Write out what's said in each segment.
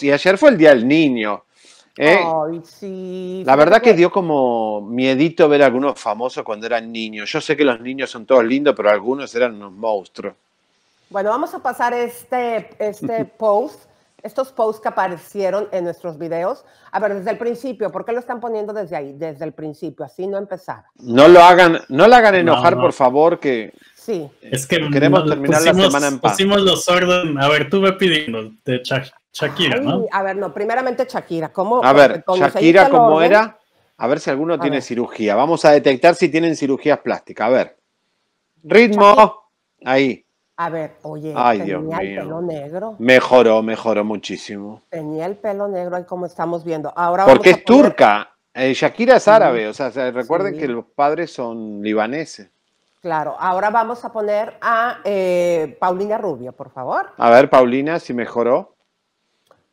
y ayer fue el Día del Niño. ¿eh? Ay, sí, la verdad que dio como miedito ver a algunos famosos cuando eran niños. Yo sé que los niños son todos lindos, pero algunos eran unos monstruos. Bueno, vamos a pasar este, este post, estos posts que aparecieron en nuestros videos. A ver, desde el principio, ¿por qué lo están poniendo desde ahí? Desde el principio, así no empezar. No lo hagan, no lo hagan enojar, por favor, que sí. Es que queremos terminar la semana en paz. Pusimos los orden. A ver, tú me pidiendo de Chacha. Shakira, ¿no? A ver, no, primeramente Shakira. ¿Cómo, a ver, Shakira, ¿cómo era? A ver si alguno tiene cirugía. Vamos a detectar si tienen cirugías plásticas. A ver. Ritmo. Ahí. A ver, oye, tenía el pelo negro. Mejoró, mejoró muchísimo. Tenía el pelo negro ahí como estamos viendo. Ahora Porque es turca. Eh, Shakira es árabe, o sea, recuerden que los padres son libaneses. Claro, ahora vamos a poner a eh, Paulina Rubio, por favor. A ver, Paulina, si mejoró.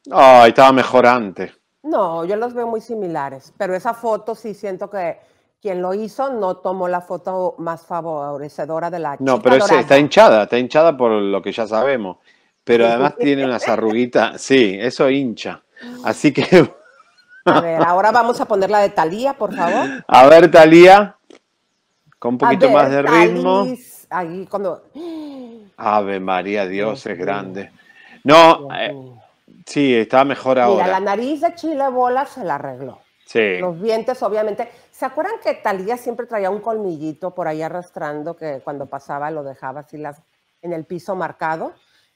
Ay, estaba mejor antes. No, yo los veo muy similares, pero esa foto sí siento que quien lo hizo no tomó la foto más favorecedora de la No, pero está hinchada, está hinchada por lo que ya sabemos. Pero además tiene unas arruguitas, sí, eso hincha. Mm. Así que. A ver, ahora vamos a poner la de Talía, por favor. A ver, Talía, con un poquito más de ritmo. Ahí, cuando... Ave María, Dios, es grande. No, Sí, estaba mejor ahora. Mira, la nariz de Chile Bola se la arregló. Sí. Los dientes, obviamente. ¿Se acuerdan que Talía siempre traía un colmillito por ahí arrastrando que cuando pasaba lo dejaba así las, en el piso marcado?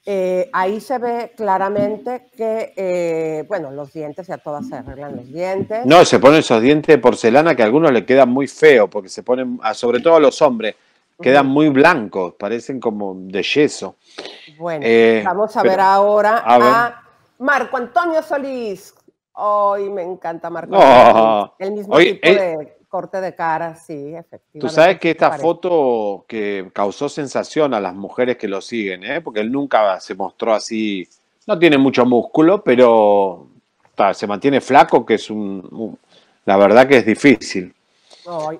Eh, ahí se ve claramente que, eh, bueno, los dientes ya todas se arreglan los dientes. No, se ponen esos dientes de porcelana que a algunos le quedan muy feos porque se ponen, sobre todo a los hombres, quedan muy blancos, parecen como de yeso. Bueno, eh, vamos a ver ahora a Marco Antonio Solís. Hoy me encanta Marco el mismo tipo eh, de corte de cara, sí, efectivamente. Tú sabes que esta foto que causó sensación a las mujeres que lo siguen, ¿eh? porque él nunca se mostró así, no tiene mucho músculo, pero se mantiene flaco, que es un, la verdad que es difícil.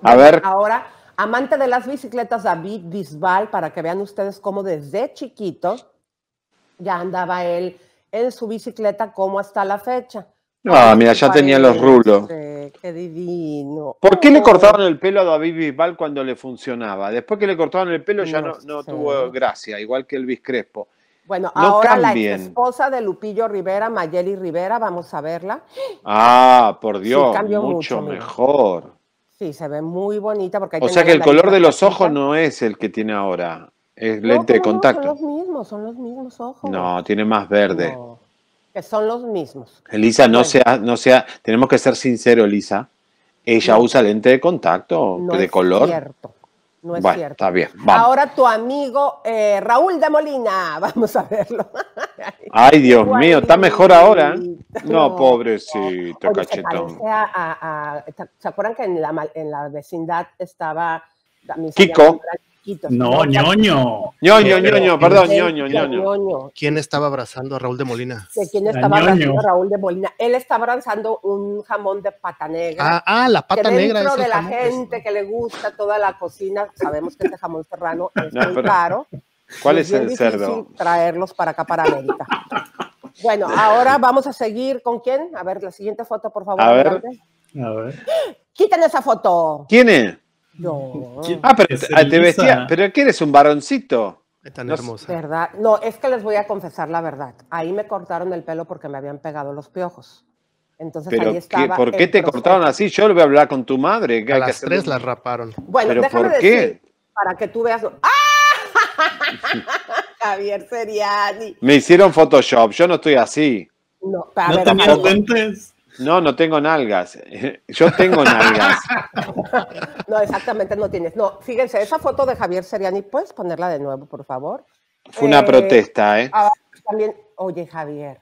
a ver. Ahora, amante de las bicicletas, David Bisbal, para que vean ustedes cómo desde chiquito ya andaba él en su bicicleta como hasta la fecha. Ah, mira, ya tenía los rulos. Qué divino. ¿Por qué le oh. cortaron el pelo a David Bisbal cuando le funcionaba? Después que le cortaron el pelo ya no, tuvo gracia, igual que Elvis Crespo. Bueno, ahora la esposa de Lupillo Rivera, Mayeli Rivera, vamos a verla. Ah, por Dios, mucho, mejor. Sí, se ve muy bonita porque... o sea que el color de los ojos no es el que tiene ahora. Es lente de contacto. son los mismos, son los mismos ojos. No, tiene más verde. que son los mismos. Elisa, no sea, no sea, tenemos que ser sinceros, Elisa. Ella usa lente de contacto, de es color. Cierto. No es cierto. Está bien. Ahora tu amigo eh, Raúl de Molina, vamos a verlo. Ay, Dios mío, está mejor ahora. No, pobrecito, cachetón. Se, ¿Se acuerdan que en la, en la vecindad estaba... Kiko. No, ñoño. ñoño. Ñoño, perdón, ñoño, ñoño. ¿Quién estaba abrazando a Raúl de Molina? quién estaba abrazando a Raúl de Molina? Él estaba abrazando un jamón de pata negra. Ah, ah la pata negra. Dentro de la gente que le gusta toda la cocina, sabemos que este jamón serrano es muy caro. ¿Cuál es, el cerdo? Traerlos para acá, para América. Bueno, ahora vamos a seguir con quién. A ver, la siguiente foto, por favor. A ver. A ver. Quiten esa foto. ¿Quién es? No. Ah, pero te, ah, pero que eres un varoncito. Es tan hermosa. ¿verdad? No, es que les voy a confesar la verdad. Ahí me cortaron el pelo porque me habían pegado los piojos. Entonces ahí estaba. ¿Por qué te cortaron así? Yo le voy a hablar con tu madre. Que a las tres las raparon. Bueno, ¿Pero por para que tú veas. ¡Ah! Javier Seriani. Me hicieron Photoshop, yo no estoy así. No, para no ver, no, no tengo nalgas. Yo tengo nalgas. no, exactamente no tienes. No, fíjense, esa foto de Javier Seriani, ¿puedes ponerla de nuevo, por favor? Fue una eh, protesta, ¿eh? Ah, también, oye, Javier,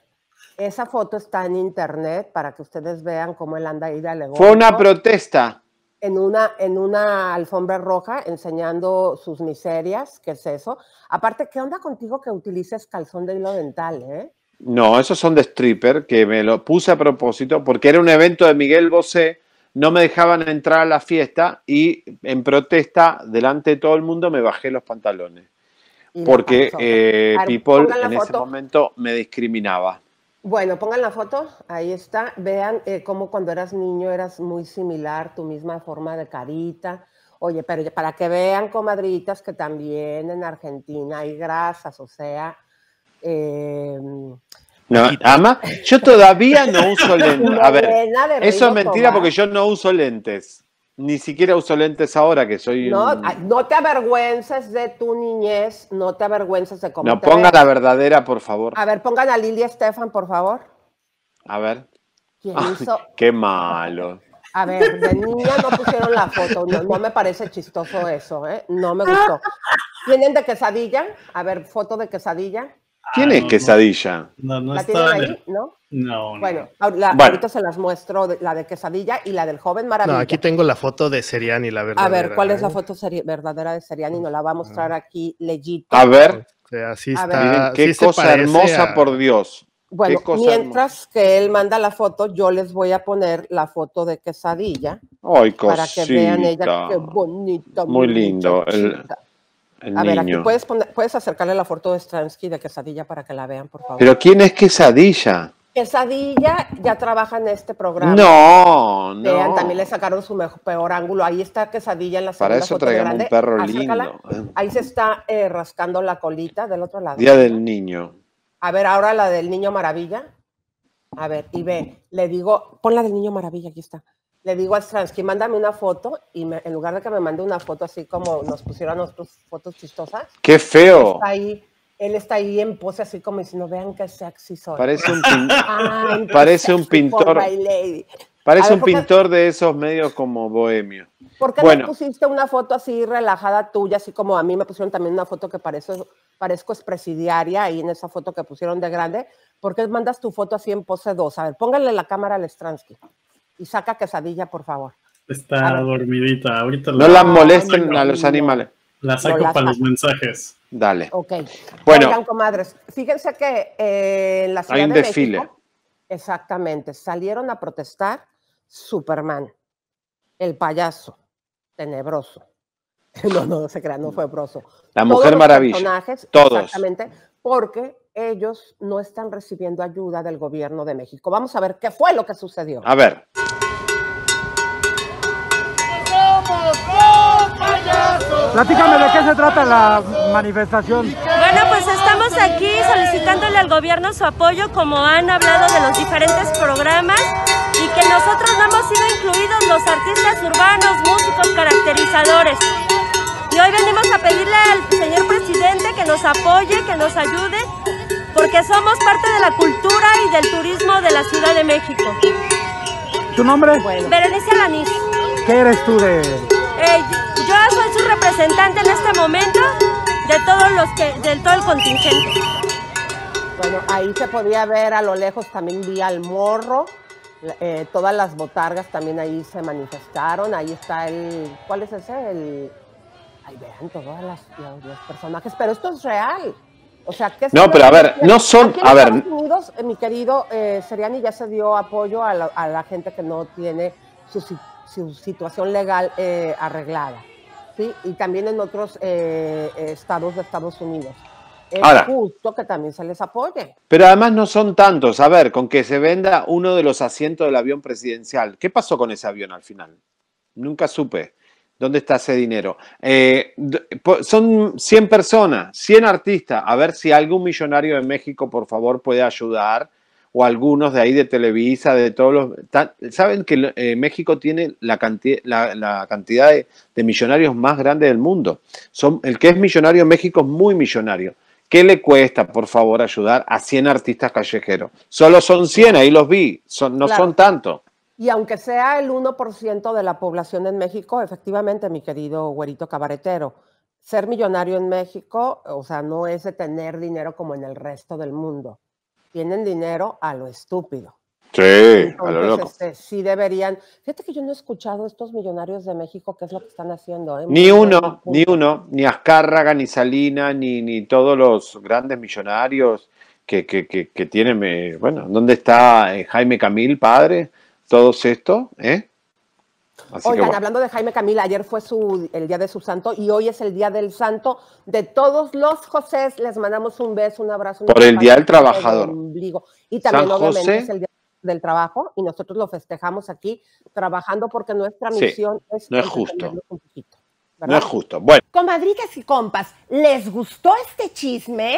esa foto está en internet para que ustedes vean cómo él anda ahí de Fue una protesta. En una, en una alfombra roja enseñando sus miserias, ¿qué es eso? Aparte, ¿qué onda contigo que utilices calzón de hilo dental, eh? No, esos son de stripper, que me lo puse a propósito, porque era un evento de Miguel Bosé, no me dejaban entrar a la fiesta y en protesta, delante de todo el mundo, me bajé los pantalones. Porque eh, People en ese momento me discriminaba. Bueno, pongan la foto, ahí está. Vean eh, cómo cuando eras niño eras muy similar, tu misma forma de carita. Oye, pero para que vean, comadritas, que también en Argentina hay grasas, o sea, Em, no, ama, yo todavía no uso lentes. A ver, eso es mentira porque yo no uso lentes. Ni siquiera uso lentes ahora que soy. No, no te avergüences de tu niñez, no te avergüences de cómo. No, ponga la verdadera, por favor. A ver, pongan a Lilia Estefan, por favor. A ver. Qué malo. A ver, de niña no pusieron la foto, no, me parece chistoso eso, ¿eh? No me gustó. ¿Vienen de quesadilla? A ver, foto de quesadilla. ¿Quién es quesadilla? No, no, ¿La está ahí, ¿no? No, Bueno, ahorita se las muestro, la de quesadilla y la del joven maravilloso. No, aquí tengo la foto de Seriani, la verdadera. A ver, ¿cuál es la ¿eh? foto verdadera de Seriani? Nos la va a mostrar aquí Leyito. A ver. así está. qué cosa hermosa, por Dios. Bueno, mientras que él manda la foto, yo les voy a poner la foto de quesadilla. Ay, para que vean ella qué bonita. Muy lindo a ver, aquí puedes, puedes acercarle la foto de Stransky de Quesadilla para que la vean, por favor. Pero ¿quién es Quesadilla? Quesadilla ya trabaja en este programa. No, no. Vean, también le sacaron su peor ángulo. Ahí está Quesadilla en la segunda Para eso traigan un perro lindo. Ahí se está eh, rascando la colita del otro lado. Día del niño. A ver, ahora la del niño maravilla. A ver, y ve, le digo, pon la del niño maravilla, aquí está le digo al trans mándame una foto y en lugar de que me mande una foto así como nos pusieron nosotros fotos chistosas. ¡Qué feo! Él está ahí, él está ahí en pose así como diciendo, vean qué sexy soy. Parece un, pintor. Ah, parece un pintor de esos medios como bohemio. ¿Por qué no pusiste una foto así relajada tuya, así como a mí me pusieron también una foto que parezco, parezco expresidiaria ahí en esa foto que pusieron de grande? ¿Por qué mandas tu foto así en pose 2? A ver, póngale la cámara al Stransky y saca quesadilla, por favor. Está dormidita, ahorita. No la molesten a los animales. La saco para los mensajes. Dale. Ok. Bueno. fíjense que eh, en la ciudad hay un desfile. exactamente, salieron a protestar Superman, el payaso, tenebroso. No, no, se crea, no fue broso. La Mujer Maravilla. Todos. Exactamente, porque ellos no están recibiendo ayuda del gobierno de México. Vamos a ver qué fue lo que sucedió. A ver. Platícame de qué se trata la manifestación. Bueno, pues estamos aquí solicitándole al gobierno su apoyo, como han hablado de los diferentes programas, y que nosotros no hemos sido incluidos los artistas urbanos, músicos, caracterizadores. Y hoy venimos a pedirle al señor presidente que nos apoye, que nos ayude porque somos parte de la cultura y del turismo de la Ciudad de México. ¿Tu nombre? Bueno. Berenice Alaniz. ¿Qué eres tú de...? Eh, yo soy su representante en este momento de todos los que, de todo el contingente. Bueno, ahí se podía ver a lo lejos, también vi al morro, eh, todas las botargas también ahí se manifestaron, ahí está el, ¿cuál es ese? El, ahí vean todos los personajes, pero esto es real. No, pero a ver, no son. a ver. Estados Unidos, eh, mi querido eh, Seriani ya se dio apoyo a la, gente que no tiene su, situación legal eh, arreglada. ¿sí? Y también en otros eh, estados de Estados Unidos. Es justo que también se les apoye. Pero además no son tantos. A ver, con que se venda uno de los asientos del avión presidencial. ¿Qué pasó con ese avión al final? Nunca supe. ¿Dónde está ese dinero? Eh, son 100 personas, 100 artistas. A ver si algún millonario de México, por favor, puede ayudar. O algunos de ahí de Televisa, de todos los... Saben que eh, México tiene la cantidad, la, cantidad de, millonarios más grande del mundo. Son, el que es millonario en México es muy millonario. ¿Qué le cuesta, por favor, ayudar a 100 artistas callejeros? Solo son 100, ahí los vi. Son, no son tantos. Y aunque sea el 1% de la población en México, efectivamente, mi querido güerito cabaretero, ser millonario en México, o sea, no es de tener dinero como en el resto del mundo. Tienen dinero a lo estúpido. Sí, a lo loco. Este, sí deberían. Fíjate que yo no he escuchado estos millonarios de México qué es lo que están haciendo. ¿eh? Ni uno, ni uno, ni Azcárraga, ni Salina, ni, ni todos los grandes millonarios que, que, que, que tienen. Eh, bueno, ¿dónde está eh, Jaime Camil, padre? todos estos, ¿eh? Oigan, hablando de Jaime Camila, ayer fue su, el día de su santo y hoy es el día del santo de todos los José. Les mandamos un beso, un abrazo. Por el día del trabajador. y también, obviamente, es el día del trabajo y nosotros lo festejamos aquí trabajando porque nuestra misión es. No es justo. no es justo. Bueno. Comadritas y compas, ¿les gustó este chisme?